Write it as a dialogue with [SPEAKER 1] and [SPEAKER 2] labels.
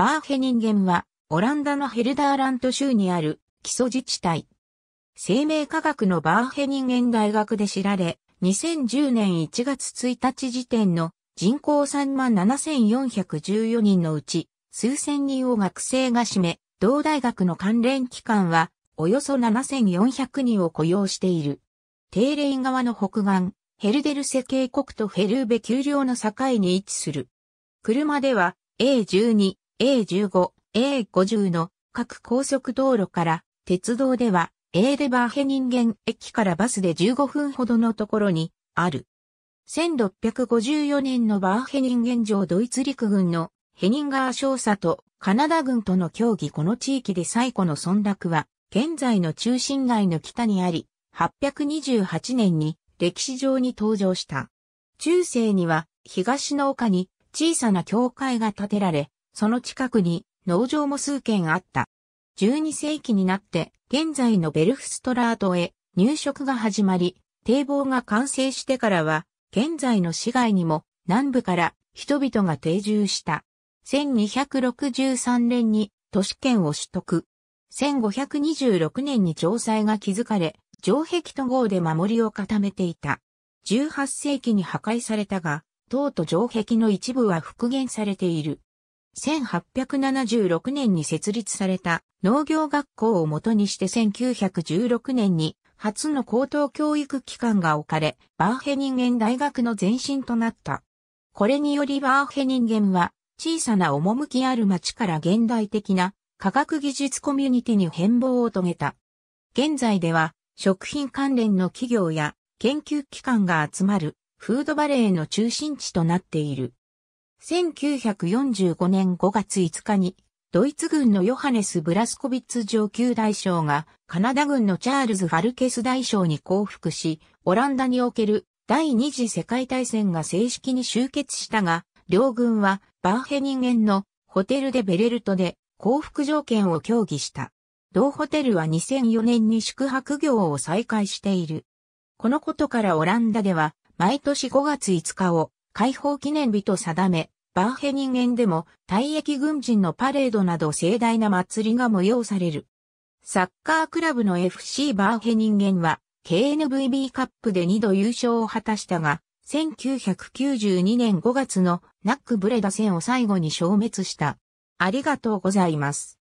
[SPEAKER 1] バーヘニンゲンは、オランダのヘルダーラント州にある基礎自治体。生命科学のバーヘニンゲン大学で知られ、2010年1月1日時点の人口37,414人のうち、数千人を学生が占め、同大学の関連機関は、およそ7400人を雇用している。テーレインの北岸、ヘルデルセ渓谷とヘルーベ丘陵の境に位置する。車では A12、A15、A50 の各高速道路から鉄道では A デバーヘニンゲン駅からバスで15分ほどのところにある。1654年のバーヘニンゲン城ドイツ陸軍のヘニンガー少佐とカナダ軍との協議この地域で最古の村落は現在の中心街の北にあり、828年に歴史上に登場した。中世には東の丘に小さな教会が建てられ、その近くに農場も数軒あった。12世紀になって現在のベルフストラートへ入植が始まり、堤防が完成してからは、現在の市街にも南部から人々が定住した。1263年に都市圏を取得。1526年に城塞が築かれ、城壁と号で守りを固めていた。18世紀に破壊されたが、塔と城壁の一部は復元されている。1876年に設立された農業学校をもとにして1916年に初の高等教育機関が置かれ、バーヘニンゲン大学の前身となった。これによりバーヘニンゲンは小さな趣ある町から現代的な科学技術コミュニティに変貌を遂げた。現在では食品関連の企業や研究機関が集まるフードバレーの中心地となっている。1945年5月5日に、ドイツ軍のヨハネス・ブラスコビッツ上級大将が、カナダ軍のチャールズ・ファルケス大将に降伏し、オランダにおける第二次世界大戦が正式に終結したが、両軍はバーヘニンゲンのホテルでベレルトで降伏条件を協議した。同ホテルは2004年に宿泊業を再開している。このことからオランダでは毎年5月5日を解放記念日と定め、バーヘ人間でも退役軍人のパレードなど盛大な祭りが催される。サッカークラブの FC バーヘ人間は KNVB カップで2度優勝を果たしたが、1992年5月のナックブレダ戦を最後に消滅した。ありがとうございます。